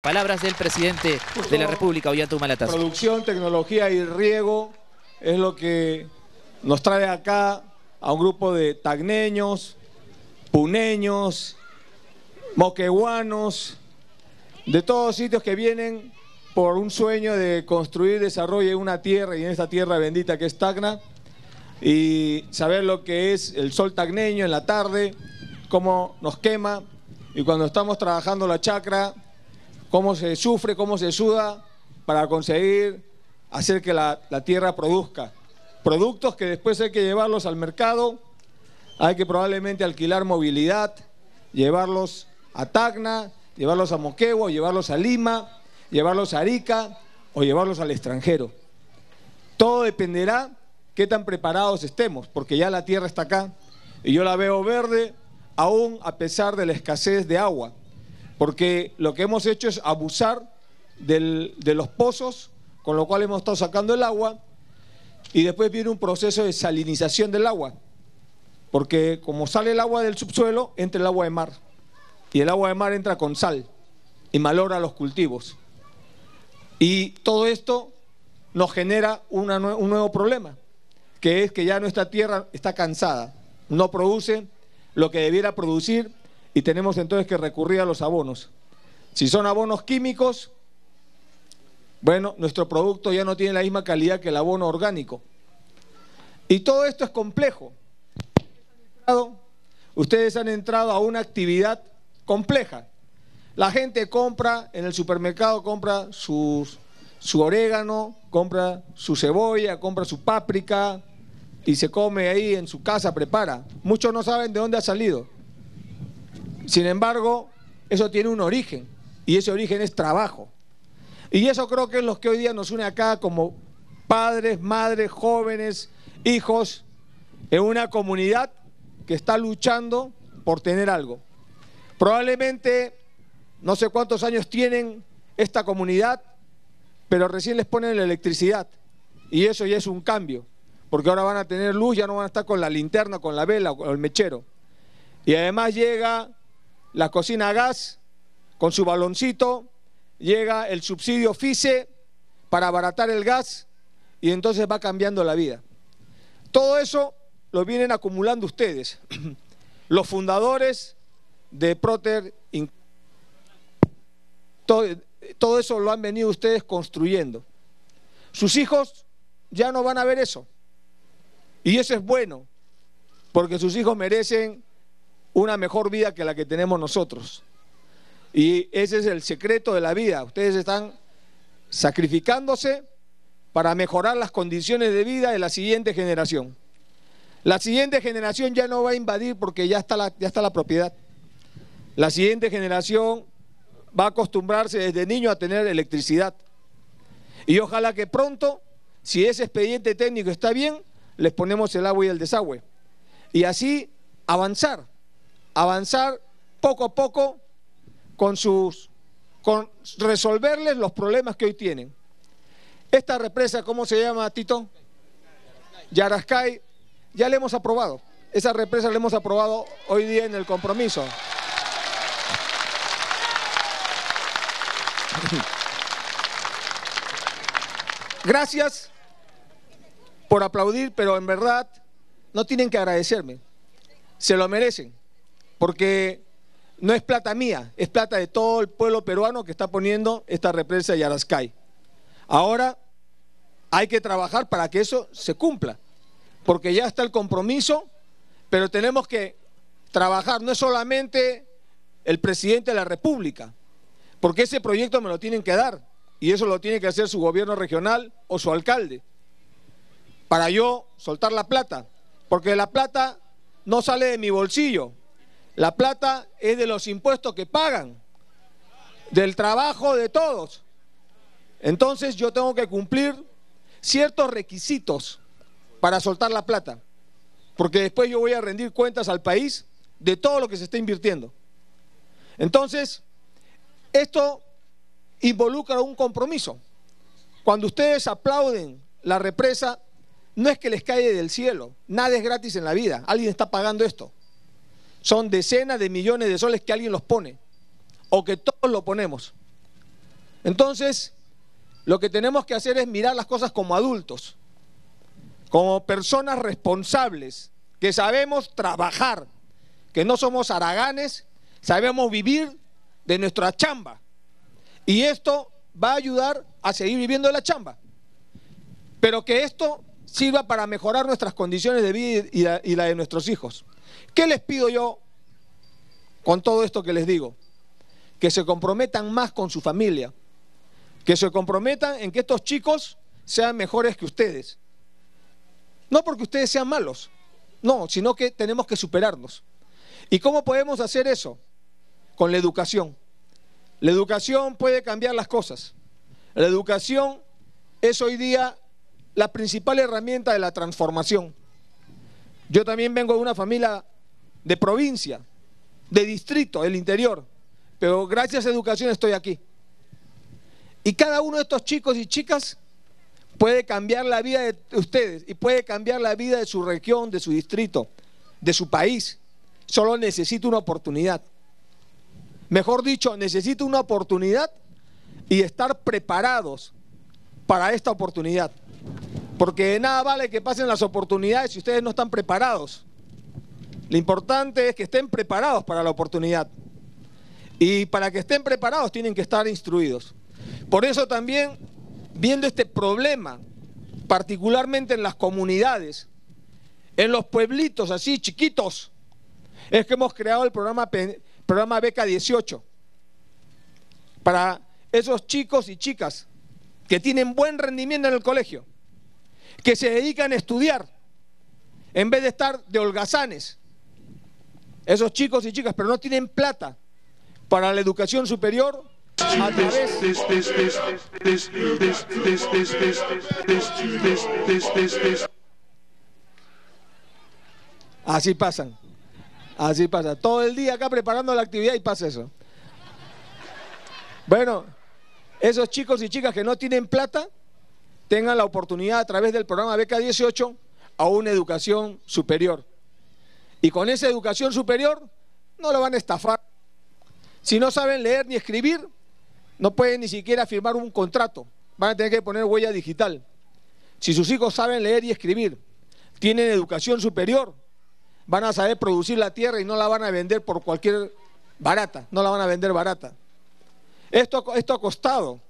Palabras del presidente de la República, Ollanta Malatazo. Producción, tecnología y riego es lo que nos trae acá a un grupo de tagneños, puneños, moqueguanos, de todos sitios que vienen por un sueño de construir desarrollar una tierra y en esta tierra bendita que es Tacna y saber lo que es el sol tagneño en la tarde, cómo nos quema y cuando estamos trabajando la chacra cómo se sufre, cómo se suda para conseguir hacer que la, tierra produzca. Productos que después hay que llevarlos al mercado, hay que probablemente alquilar movilidad, llevarlos a Tacna, llevarlos a Moquegua, llevarlos a Lima, llevarlos a Arica o llevarlos al extranjero. Todo dependerá qué tan preparados estemos, porque ya la tierra está acá y yo la veo verde aún a pesar de la escasez de agua porque lo que hemos hecho es abusar de los pozos, con lo cual hemos estado sacando el agua, y después viene un proceso de salinización del agua, porque como sale el agua del subsuelo, entra el agua de mar, y el agua de mar entra con sal y malora los cultivos. Y todo esto nos genera un nuevo problema, que es que ya nuestra tierra está cansada, no produce lo que debiera producir y tenemos entonces que recurrir a los abonos. Si son abonos químicos, bueno, nuestro producto ya no tiene la misma calidad que el abono orgánico. Y todo esto es complejo. Ustedes han entrado a una actividad compleja. La gente compra en el supermercado, compra sus, su orégano, compra su cebolla, compra su páprica y se come ahí en su casa, prepara. Muchos no saben de dónde ha salido. Sin embargo, eso tiene un origen y ese origen es trabajo. Y eso creo que es lo que hoy día nos une acá como padres, madres, jóvenes, hijos, en una comunidad que está luchando por tener algo. Probablemente, no sé cuántos años tienen esta comunidad, pero recién les ponen la electricidad. Y eso ya es un cambio, porque ahora van a tener luz, ya no van a estar con la linterna, con la vela o el mechero. Y además llega la cocina a gas con su baloncito, llega el subsidio FISE para abaratar el gas y entonces va cambiando la vida. Todo eso lo vienen acumulando ustedes, los fundadores de Proter. Todo, todo eso lo han venido ustedes construyendo. Sus hijos ya no van a ver eso. Y eso es bueno, porque sus hijos merecen una mejor vida que la que tenemos nosotros. Y ese es el secreto de la vida. Ustedes están sacrificándose para mejorar las condiciones de vida de la siguiente generación. La siguiente generación ya no va a invadir porque ya está la, ya está la propiedad. La siguiente generación va a acostumbrarse desde niño a tener electricidad. Y ojalá que pronto, si ese expediente técnico está bien, les ponemos el agua y el desagüe. Y así avanzar avanzar poco a poco con sus con resolverles los problemas que hoy tienen. Esta represa, ¿cómo se llama, Tito? Yarascay, ya la hemos aprobado. Esa represa la hemos aprobado hoy día en el compromiso. Gracias por aplaudir, pero en verdad no tienen que agradecerme. Se lo merecen porque no es plata mía, es plata de todo el pueblo peruano que está poniendo esta represa de Yarascay. Ahora hay que trabajar para que eso se cumpla, porque ya está el compromiso, pero tenemos que trabajar, no es solamente el presidente de la República, porque ese proyecto me lo tienen que dar y eso lo tiene que hacer su gobierno regional o su alcalde, para yo soltar la plata, porque la plata no sale de mi bolsillo, la plata es de los impuestos que pagan, del trabajo de todos. Entonces yo tengo que cumplir ciertos requisitos para soltar la plata, porque después yo voy a rendir cuentas al país de todo lo que se está invirtiendo. Entonces, esto involucra un compromiso. Cuando ustedes aplauden la represa, no es que les cae del cielo, nada es gratis en la vida, alguien está pagando esto. Son decenas de millones de soles que alguien los pone o que todos lo ponemos. Entonces, lo que tenemos que hacer es mirar las cosas como adultos, como personas responsables, que sabemos trabajar, que no somos araganes, sabemos vivir de nuestra chamba. Y esto va a ayudar a seguir viviendo de la chamba. Pero que esto sirva para mejorar nuestras condiciones de vida y la de nuestros hijos. ¿Qué les pido yo con todo esto que les digo? Que se comprometan más con su familia, que se comprometan en que estos chicos sean mejores que ustedes. No porque ustedes sean malos, no, sino que tenemos que superarnos. ¿Y cómo podemos hacer eso? Con la educación. La educación puede cambiar las cosas. La educación es hoy día la principal herramienta de la transformación. Yo también vengo de una familia de provincia, de distrito, del interior, pero gracias a educación estoy aquí. Y cada uno de estos chicos y chicas puede cambiar la vida de ustedes y puede cambiar la vida de su región, de su distrito, de su país. Solo necesita una oportunidad. Mejor dicho, necesito una oportunidad y estar preparados para esta oportunidad. Porque nada vale que pasen las oportunidades si ustedes no están preparados. Lo importante es que estén preparados para la oportunidad. Y para que estén preparados tienen que estar instruidos. Por eso también, viendo este problema, particularmente en las comunidades, en los pueblitos así chiquitos, es que hemos creado el programa, programa Beca 18 para esos chicos y chicas que tienen buen rendimiento en el colegio que se dedican a estudiar en vez de estar de holgazanes. Esos chicos y chicas, pero no tienen plata para la educación superior Así pasan. Así pasa. Todo el día acá preparando la actividad y pasa eso. Bueno, esos chicos y chicas que no tienen plata tengan la oportunidad a través del programa Beca 18 a una educación superior. Y con esa educación superior no lo van a estafar. Si no saben leer ni escribir, no pueden ni siquiera firmar un contrato. Van a tener que poner huella digital. Si sus hijos saben leer y escribir, tienen educación superior, van a saber producir la tierra y no la van a vender por cualquier barata, no la van a vender barata. Esto, esto ha costado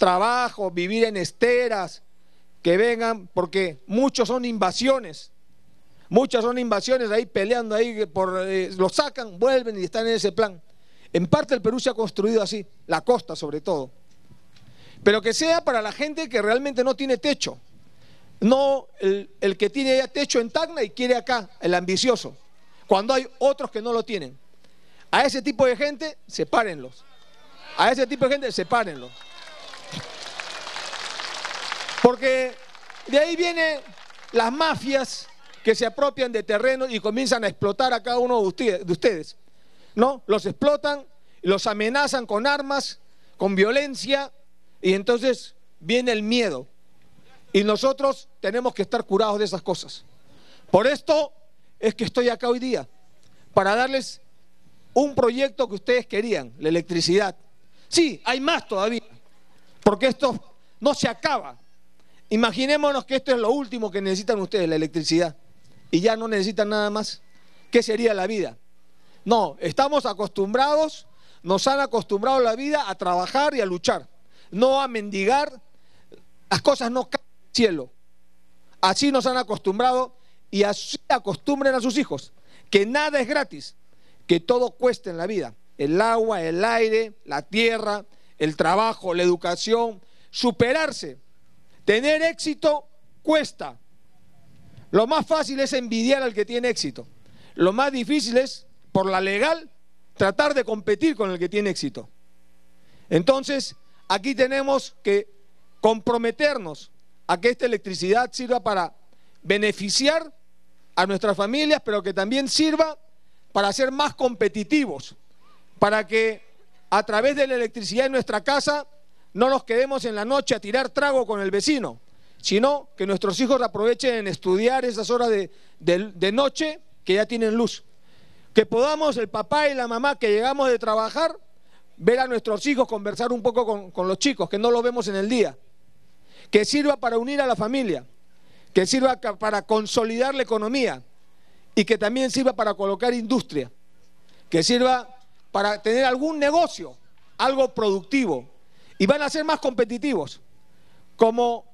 trabajo, vivir en esteras, que vengan, porque muchos son invasiones. Muchas son invasiones ahí peleando ahí por eh, lo sacan, vuelven y están en ese plan. En parte el Perú se ha construido así, la costa sobre todo. Pero que sea para la gente que realmente no tiene techo. No el, el que tiene ya techo en Tacna y quiere acá, el ambicioso. Cuando hay otros que no lo tienen. A ese tipo de gente, sepárenlos. A ese tipo de gente, sepárenlos. Porque de ahí vienen las mafias que se apropian de terrenos y comienzan a explotar a cada uno de ustedes, ¿no? Los explotan, los amenazan con armas, con violencia, y entonces viene el miedo. Y nosotros tenemos que estar curados de esas cosas. Por esto es que estoy acá hoy día, para darles un proyecto que ustedes querían, la electricidad. Sí, hay más todavía, porque esto no se acaba. Imaginémonos que esto es lo último que necesitan ustedes, la electricidad, y ya no necesitan nada más. ¿Qué sería la vida? No, estamos acostumbrados, nos han acostumbrado la vida a trabajar y a luchar, no a mendigar. Las cosas no caen del cielo. Así nos han acostumbrado y así acostumbren a sus hijos, que nada es gratis, que todo cuesta en la vida. El agua, el aire, la tierra, el trabajo, la educación, superarse Tener éxito cuesta. Lo más fácil es envidiar al que tiene éxito. Lo más difícil es, por la legal, tratar de competir con el que tiene éxito. Entonces, aquí tenemos que comprometernos a que esta electricidad sirva para beneficiar a nuestras familias, pero que también sirva para ser más competitivos, para que a través de la electricidad en nuestra casa no nos quedemos en la noche a tirar trago con el vecino, sino que nuestros hijos aprovechen en estudiar esas horas de, noche que ya tienen luz. Que podamos el papá y la mamá que llegamos de trabajar ver a nuestros hijos, conversar un poco con, con los chicos, que no los vemos en el día. Que sirva para unir a la familia, que sirva para consolidar la economía y que también sirva para colocar industria, que sirva para tener algún negocio, algo productivo, y van a ser más competitivos. Como,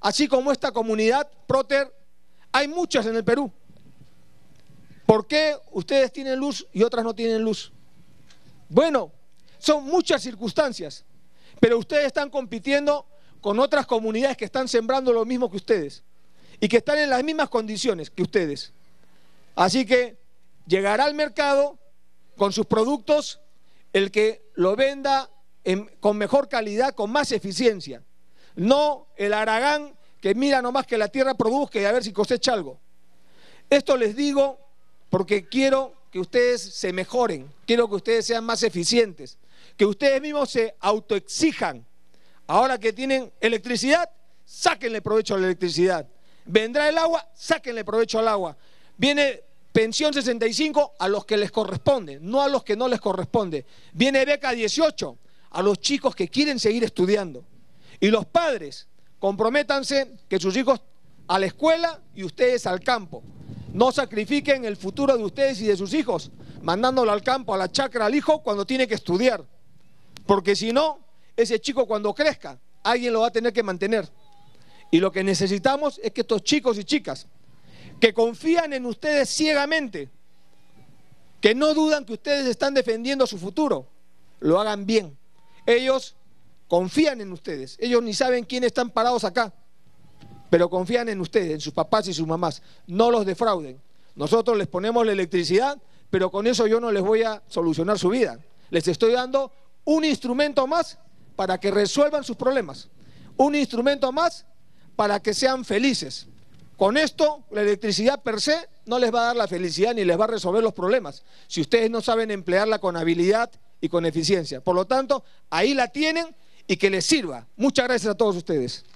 así como esta comunidad, Proter, hay muchas en el Perú. ¿Por qué ustedes tienen luz y otras no tienen luz? Bueno, son muchas circunstancias, pero ustedes están compitiendo con otras comunidades que están sembrando lo mismo que ustedes y que están en las mismas condiciones que ustedes. Así que llegará al mercado con sus productos el que lo venda con mejor calidad, con más eficiencia. No el Aragán que mira nomás que la tierra produzca y a ver si cosecha algo. Esto les digo porque quiero que ustedes se mejoren, quiero que ustedes sean más eficientes, que ustedes mismos se autoexijan. Ahora que tienen electricidad, sáquenle provecho a la electricidad. Vendrá el agua, sáquenle provecho al agua. Viene pensión 65 a los que les corresponde, no a los que no les corresponde. Viene beca 18, a los chicos que quieren seguir estudiando. Y los padres, comprométanse que sus hijos a la escuela y ustedes al campo. No sacrifiquen el futuro de ustedes y de sus hijos, mandándolo al campo, a la chacra, al hijo, cuando tiene que estudiar. Porque si no, ese chico cuando crezca, alguien lo va a tener que mantener. Y lo que necesitamos es que estos chicos y chicas, que confían en ustedes ciegamente, que no dudan que ustedes están defendiendo su futuro, lo hagan bien. Ellos confían en ustedes. Ellos ni saben quiénes están parados acá, pero confían en ustedes, en sus papás y sus mamás. No los defrauden. Nosotros les ponemos la electricidad, pero con eso yo no les voy a solucionar su vida. Les estoy dando un instrumento más para que resuelvan sus problemas. Un instrumento más para que sean felices. Con esto, la electricidad per se no les va a dar la felicidad ni les va a resolver los problemas. Si ustedes no saben emplearla con habilidad y con eficiencia. Por lo tanto, ahí la tienen y que les sirva. Muchas gracias a todos ustedes.